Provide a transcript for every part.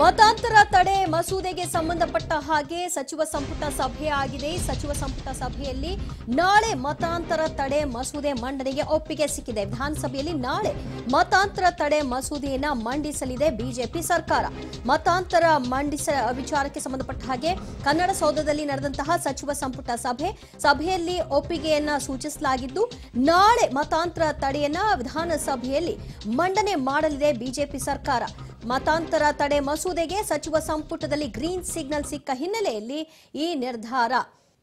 ಮತಾಂತರ ತಡೆ ಮಸೂದೆಗೆ ಸಂಬಂಧಪಟ್ಟ ಹಾಗೆ ಸಚಿವ ಸಂಪುಟ ಸಭೆ ಆಗಿದೆ ಸಚಿವ ಸಂಪುಟ ಸಭೆಯಲ್ಲಿ ನಾಳೆ ಮತಾಂತರ ತಡೆ ಮಸೂದೆ ಮಂಡನೆಗೆ ಒಪ್ಪಿಗೆ ಸಿಕ್ಕಿದೆ ವಿಧಾನಸಭೆಯಲ್ಲಿ ನಾಳೆ ಮತಾಂತರ ತಡೆ ಮಸೂದೆಯನ್ನ ಮಂಡಿಸಲಿದೆ ಬಿಜೆಪಿ ಸರ್ಕಾರ ಮತಾಂತರ ಮಂಡಿಸ ವಿಚಾರಕ್ಕೆ ಸಂಬಂಧಪಟ್ಟ ಹಾಗೆ ಕನ್ನಡ ಸೌಧದಲ್ಲಿ ನಡೆದಂತಹ ಸಚಿವ ಸಂಪುಟ ಸಭೆ ಸಭೆಯಲ್ಲಿ ಒಪ್ಪಿಗೆಯನ್ನ ಸೂಚಿಸಲಾಗಿದ್ದು ನಾಳೆ ಮತಾಂತರ ತಡೆಯನ್ನ ವಿಧಾನಸಭೆಯಲ್ಲಿ ಮಂಡನೆ ಮಾಡಲಿದೆ ಬಿಜೆಪಿ ಸರ್ಕಾರ ಮತಾಂತರ ತಡೆ ಮಸೂದೆಗೆ ಸಚಿವ ಸಂಪುಟದಲ್ಲಿ ಗ್ರೀನ್ ಸಿಗ್ನಲ್ ಸಿಕ್ಕ ಹಿನ್ನೆಲೆಯಲ್ಲಿ ಈ ನಿರ್ಧಾರ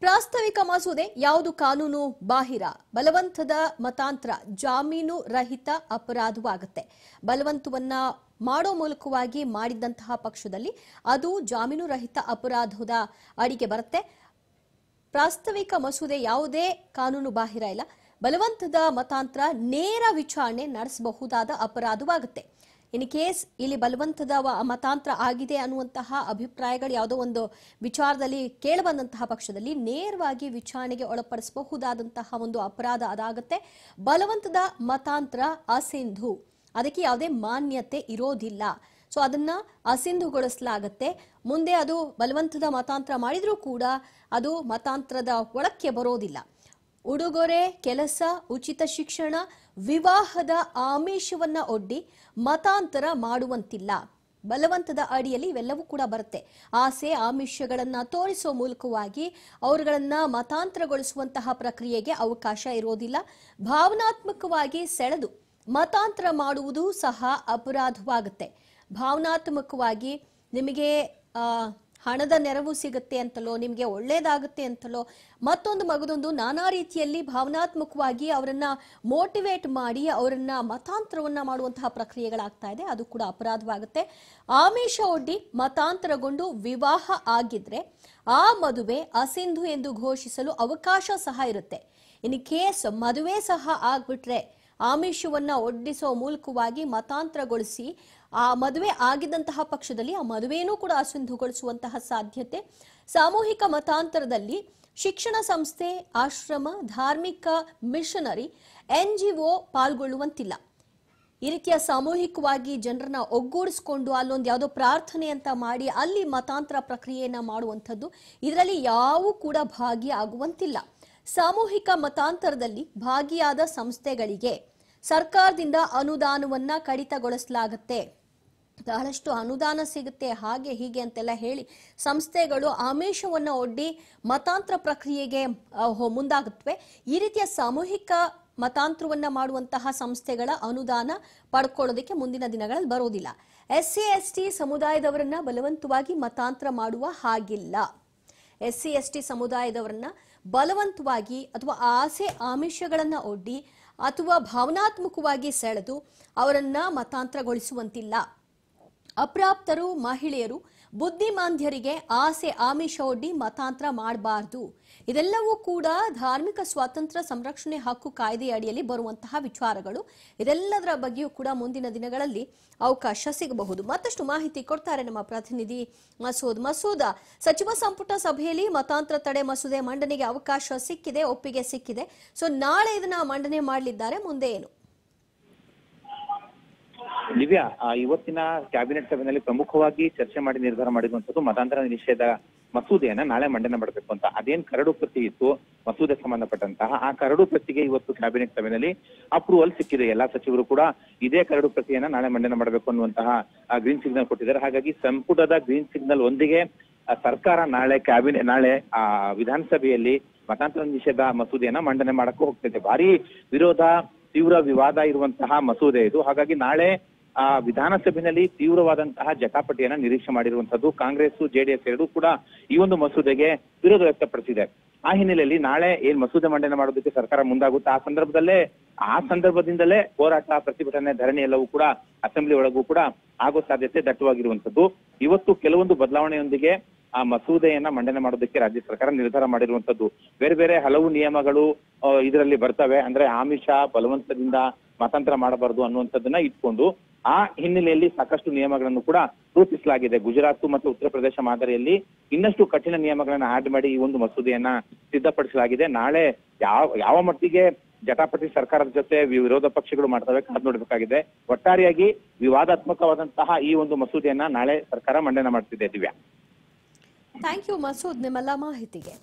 ಪ್ರಾಸ್ತಾವಿಕ ಮಸೂದೆ ಯಾವುದು ಕಾನೂನು ಬಾಹಿರ ಬಲವಂತದ ಮತಾಂತರ ಜಾಮೀನು ರಹಿತ ಅಪರಾಧವಾಗುತ್ತೆ ಬಲವಂತವನ್ನ ಮಾಡೋ ಮೂಲಕವಾಗಿ ಮಾಡಿದಂತಹ ಪಕ್ಷದಲ್ಲಿ ಅದು ಜಾಮೀನು ರಹಿತ ಅಪರಾಧದ ಅಡಿಗೆ ಬರುತ್ತೆ ಪ್ರಾಸ್ತಾವಿಕ ಮಸೂದೆ ಯಾವುದೇ ಕಾನೂನು ಬಾಹಿರ ಇಲ್ಲ ಬಲವಂತದ ಮತಾಂತರ ನೇರ ವಿಚಾರಣೆ ನಡೆಸಬಹುದಾದ ಅಪರಾಧವಾಗುತ್ತೆ ಇನ್ ಕೇಸ್ ಇಲ್ಲಿ ಬಲವಂತದ ಮತಾಂತರ ಆಗಿದೆ ಅನ್ನುವಂತಹ ಅಭಿಪ್ರಾಯಗಳು ಯಾವುದೋ ಒಂದು ವಿಚಾರದಲ್ಲಿ ಕೇಳಬಂದಂತಹ ಪಕ್ಷದಲ್ಲಿ ನೇರವಾಗಿ ವಿಚಾರಣೆಗೆ ಒಳಪಡಿಸಬಹುದಾದಂತಹ ಒಂದು ಅಪರಾಧ ಅದಾಗುತ್ತೆ ಬಲವಂತದ ಮತಾಂತರ ಅಸಿಂಧು ಅದಕ್ಕೆ ಯಾವುದೇ ಮಾನ್ಯತೆ ಇರೋದಿಲ್ಲ ಸೊ ಅದನ್ನ ಅಸಿಂಧುಗೊಳಿಸಲಾಗತ್ತೆ ಮುಂದೆ ಅದು ಬಲವಂತದ ಮತಾಂತರ ಮಾಡಿದರೂ ಕೂಡ ಅದು ಮತಾಂತರದ ಒಳಕ್ಕೆ ಬರೋದಿಲ್ಲ ಉಡುಗೊರೆ ಕೆಲಸ ಉಚಿತ ಶಿಕ್ಷಣ ವಿವಾಹದ ಆಮಿಷವನ್ನ ಒಡ್ಡಿ ಮತಾಂತರ ಮಾಡುವಂತಿಲ್ಲ ಬಲವಂತದ ಅಡಿಯಲ್ಲಿ ಇವೆಲ್ಲವೂ ಕೂಡ ಬರುತ್ತೆ ಆಸೆ ಆಮಿಷಗಳನ್ನ ತೋರಿಸೋ ಮೂಲಕವಾಗಿ ಅವರುಗಳನ್ನ ಮತಾಂತರಗೊಳಿಸುವಂತಹ ಪ್ರಕ್ರಿಯೆಗೆ ಅವಕಾಶ ಇರೋದಿಲ್ಲ ಭಾವನಾತ್ಮಕವಾಗಿ ಸೆಳೆದು ಮತಾಂತರ ಮಾಡುವುದು ಸಹ ಅಪರಾಧವಾಗುತ್ತೆ ಭಾವನಾತ್ಮಕವಾಗಿ ನಿಮಗೆ ಹಣದ ನೆರವು ಸಿಗುತ್ತೆ ಅಂತಲೋ ನಿಮಗೆ ಒಳ್ಳೇದಾಗುತ್ತೆ ಅಂತಲೋ ಮತ್ತೊಂದು ಮಗದೊಂದು ನಾನಾ ರೀತಿಯಲ್ಲಿ ಭಾವನಾತ್ಮಕವಾಗಿ ಅವರನ್ನ ಮೋಟಿವೇಟ್ ಮಾಡಿ ಅವರನ್ನ ಮತಾಂತರವನ್ನ ಮಾಡುವಂತಹ ಪ್ರಕ್ರಿಯೆಗಳಾಗ್ತಾ ಇದೆ ಅದು ಕೂಡ ಅಪರಾಧವಾಗುತ್ತೆ ಆಮಿಷ ಒಡ್ಡಿ ಮತಾಂತರಗೊಂಡು ವಿವಾಹ ಆಗಿದ್ರೆ ಆ ಮದುವೆ ಅಸಿಂಧು ಎಂದು ಘೋಷಿಸಲು ಅವಕಾಶ ಸಹ ಇರುತ್ತೆ ಇನ್ ಕೇಸ್ ಮದುವೆ ಸಹ ಆಗ್ಬಿಟ್ರೆ ಆಮಿಷವನ್ನು ಒಡ್ಡಿಸೋ ಮೂಲಕವಾಗಿ ಮತಾಂತರಗೊಳಿಸಿ ಆ ಮದುವೆ ಆಗಿದಂತಹ ಪಕ್ಷದಲ್ಲಿ ಆ ಮದುವೆಯನ್ನು ಕೂಡ ಅಸಿಂಧುಗೊಳಿಸುವಂತಹ ಸಾಧ್ಯತೆ ಸಾಮೂಹಿಕ ಮತಾಂತರದಲ್ಲಿ ಶಿಕ್ಷಣ ಸಂಸ್ಥೆ ಆಶ್ರಮ ಧಾರ್ಮಿಕ ಮಿಷನರಿ ಎನ್ ಜಿ ಒ ಪಾಲ್ಗೊಳ್ಳುವಂತಿಲ್ಲ ಈ ರೀತಿಯ ಸಾಮೂಹಿಕವಾಗಿ ಜನರನ್ನ ಒಗ್ಗೂಡಿಸ್ಕೊಂಡು ಅಲ್ಲೊಂದು ಯಾವುದೋ ಪ್ರಾರ್ಥನೆ ಅಂತ ಮಾಡಿ ಅಲ್ಲಿ ಮತಾಂತರ ಪ್ರಕ್ರಿಯೆಯನ್ನು ಮಾಡುವಂಥದ್ದು ಇದರಲ್ಲಿ ಯಾವೂ ಕೂಡ ಭಾಗಿಯಾಗುವಂತಿಲ್ಲ ಸಾಮೂಹಿಕ ಮತಾಂತರದಲ್ಲಿ ಭಾಗಿಯಾದ ಸಂಸ್ಥೆಗಳಿಗೆ ಸರ್ಕಾರದಿಂದ ಅನುದಾನವನ್ನ ಕಡಿತಗೊಳಿಸಲಾಗುತ್ತೆ ಬಹಳಷ್ಟು ಅನುದಾನ ಸಿಗುತ್ತೆ ಹಾಗೆ ಹೀಗೆ ಅಂತೆಲ್ಲ ಹೇಳಿ ಸಂಸ್ಥೆಗಳು ಆಮಿಷವನ್ನು ಒಡ್ಡಿ ಮತಾಂತರ ಪ್ರಕ್ರಿಯೆಗೆ ಮುಂದಾಗುತ್ತವೆ ಈ ರೀತಿಯ ಸಾಮೂಹಿಕ ಮತಾಂತರವನ್ನ ಮಾಡುವಂತಹ ಸಂಸ್ಥೆಗಳ ಅನುದಾನ ಪಡ್ಕೊಳ್ಳೋದಕ್ಕೆ ಮುಂದಿನ ದಿನಗಳಲ್ಲಿ ಬರೋದಿಲ್ಲ ಎಸ್ ಸಿ ಎಸ್ ಟಿ ಸಮುದಾಯದವರನ್ನ ಬಲವಂತವಾಗಿ ಮತಾಂತರ ಮಾಡುವ ಹಾಗಿಲ್ಲ ಎಸ್ ಸಿ ಎಸ್ ಟಿ ಸಮುದಾಯದವರನ್ನ ಬಲವಂತವಾಗಿ ಅಥವಾ ಆಸೆ ಆಮಿಷಗಳನ್ನು ಒಡ್ಡಿ ಅಥವಾ ಭಾವನಾತ್ಮಕವಾಗಿ ಸೆಳೆದು ಅವರನ್ನು ಮತಾಂತರಗೊಳಿಸುವಂತಿಲ್ಲ ಅಪ್ರಾಪ್ತರು ಮಹಿಳೆಯರು ಬುದ್ಧಿಮಾಂಧ್ಯರಿಗೆ ಆಸೆ ಒಡ್ಡಿ ಮತಾಂತರ ಮಾಡಬಾರದು ಇದೆಲ್ಲವೂ ಕೂಡ ಧಾರ್ಮಿಕ ಸ್ವಾತಂತ್ರ್ಯ ಸಂರಕ್ಷಣೆ ಹಕ್ಕು ಕಾಯ್ದೆಯ ಅಡಿಯಲ್ಲಿ ಬರುವಂತಹ ವಿಚಾರಗಳು ಇದೆಲ್ಲದರ ಬಗ್ಗೆಯೂ ಕೂಡ ಮುಂದಿನ ದಿನಗಳಲ್ಲಿ ಅವಕಾಶ ಸಿಗಬಹುದು ಮತ್ತಷ್ಟು ಮಾಹಿತಿ ಕೊಡ್ತಾರೆ ನಮ್ಮ ಪ್ರತಿನಿಧಿ ಮಸೂದ್ ಮಸೂದ ಸಚಿವ ಸಂಪುಟ ಸಭೆಯಲ್ಲಿ ಮತಾಂತರ ತಡೆ ಮಸೂದೆ ಮಂಡನೆಗೆ ಅವಕಾಶ ಸಿಕ್ಕಿದೆ ಒಪ್ಪಿಗೆ ಸಿಕ್ಕಿದೆ ಸೊ ನಾಳೆ ಇದನ್ನ ಮಂಡನೆ ಮಾಡಲಿದ್ದಾರೆ ಮುಂದೆ ಏನು ದಿವ್ಯಾ ಇವತ್ತಿನ ಕ್ಯಾಬಿನೆಟ್ ಸಭೆಯಲ್ಲಿ ಪ್ರಮುಖವಾಗಿ ಚರ್ಚೆ ಮಾಡಿ ನಿರ್ಧಾರ ಮಾಡಿರುವಂತದ್ದು ಮತಾಂತರ ನಿಷೇಧ ಮಸೂದೆಯನ್ನ ನಾಳೆ ಮಂಡನೆ ಮಾಡಬೇಕು ಅಂತ ಅದೇನ್ ಕರಡು ಪ್ರತಿ ಇತ್ತು ಮಸೂದೆ ಸಂಬಂಧಪಟ್ಟಂತಹ ಆ ಕರಡು ಪ್ರತಿಗೆ ಇವತ್ತು ಕ್ಯಾಬಿನೆಟ್ ಸಭೆಯಲ್ಲಿ ಅಪ್ರೂವಲ್ ಸಿಕ್ಕಿದೆ ಎಲ್ಲಾ ಸಚಿವರು ಕೂಡ ಇದೇ ಕರಡು ಪ್ರತಿಯನ್ನ ನಾಳೆ ಮಂಡನೆ ಮಾಡಬೇಕು ಅನ್ನುವಂತಹ ಗ್ರೀನ್ ಸಿಗ್ನಲ್ ಕೊಟ್ಟಿದ್ದಾರೆ ಹಾಗಾಗಿ ಸಂಪುಟದ ಗ್ರೀನ್ ಸಿಗ್ನಲ್ ಒಂದಿಗೆ ಸರ್ಕಾರ ನಾಳೆ ಕ್ಯಾಬಿನೆಟ್ ನಾಳೆ ಆ ವಿಧಾನಸಭೆಯಲ್ಲಿ ಮತಾಂತರ ನಿಷೇಧ ಮಸೂದೆಯನ್ನ ಮಂಡನೆ ಮಾಡಕ್ಕೂ ಹೋಗ್ತಿದೆ ಭಾರಿ ವಿರೋಧ ತೀವ್ರ ವಿವಾದ ಇರುವಂತಹ ಮಸೂದೆ ಇದು ಹಾಗಾಗಿ ನಾಳೆ ಆ ವಿಧಾನಸಭೆಯಲ್ಲಿ ತೀವ್ರವಾದಂತಹ ಜಟಾಪಟಿಯನ್ನ ನಿರೀಕ್ಷೆ ಮಾಡಿರುವಂತದ್ದು ಕಾಂಗ್ರೆಸ್ ಜೆಡಿಎಸ್ ಎರಡೂ ಕೂಡ ಈ ಒಂದು ಮಸೂದೆಗೆ ವಿರೋಧ ವ್ಯಕ್ತಪಡಿಸಿದೆ ಆ ಹಿನ್ನೆಲೆಯಲ್ಲಿ ನಾಳೆ ಏನ್ ಮಸೂದೆ ಮಂಡನೆ ಮಾಡೋದಕ್ಕೆ ಸರ್ಕಾರ ಮುಂದಾಗುತ್ತೆ ಆ ಸಂದರ್ಭದಲ್ಲೇ ಆ ಸಂದರ್ಭದಿಂದಲೇ ಹೋರಾಟ ಪ್ರತಿಭಟನೆ ಧರಣಿ ಎಲ್ಲವೂ ಕೂಡ ಅಸೆಂಬ್ಲಿ ಒಳಗೂ ಕೂಡ ಆಗೋ ಸಾಧ್ಯತೆ ದಟ್ಟವಾಗಿರುವಂತದ್ದು ಇವತ್ತು ಕೆಲವೊಂದು ಬದಲಾವಣೆಯೊಂದಿಗೆ ಆ ಮಸೂದೆಯನ್ನ ಮಂಡನೆ ಮಾಡೋದಕ್ಕೆ ರಾಜ್ಯ ಸರ್ಕಾರ ನಿರ್ಧಾರ ಮಾಡಿರುವಂತದ್ದು ಬೇರೆ ಬೇರೆ ಹಲವು ನಿಯಮಗಳು ಇದರಲ್ಲಿ ಬರ್ತವೆ ಅಂದ್ರೆ ಆಮಿಷ ಬಲವಂತದಿಂದ ಮತಾಂತರ ಮಾಡಬಾರದು ಅನ್ನುವಂಥದ್ದನ್ನ ಇಟ್ಕೊಂಡು ಆ ಹಿನ್ನೆಲೆಯಲ್ಲಿ ಸಾಕಷ್ಟು ನಿಯಮಗಳನ್ನು ಕೂಡ ರೂಪಿಸಲಾಗಿದೆ ಗುಜರಾತ್ ಮತ್ತು ಉತ್ತರ ಪ್ರದೇಶ ಮಾದರಿಯಲ್ಲಿ ಇನ್ನಷ್ಟು ಕಠಿಣ ನಿಯಮಗಳನ್ನು ಆಡ್ ಮಾಡಿ ಈ ಒಂದು ಮಸೂದೆಯನ್ನ ಸಿದ್ಧಪಡಿಸಲಾಗಿದೆ ನಾಳೆ ಯಾವ ಯಾವ ಮಟ್ಟಿಗೆ ಜಟಾಪಟಿ ಸರ್ಕಾರದ ಜೊತೆ ವಿರೋಧ ಪಕ್ಷಗಳು ಮಾಡ್ತವೆ ಕಾದು ನೋಡಬೇಕಾಗಿದೆ ಒಟ್ಟಾರೆಯಾಗಿ ವಿವಾದಾತ್ಮಕವಾದಂತಹ ಈ ಒಂದು ಮಸೂದೆಯನ್ನ ನಾಳೆ ಸರ್ಕಾರ ಮಂಡನೆ ಮಾಡ್ತಿದೆ ದಿವ್ಯಾ ಥ್ಯಾಂಕ್ ಯು ಮಸೂದ್ ನಿಮ್ಮೆಲ್ಲ ಮಾಹಿತಿಗೆ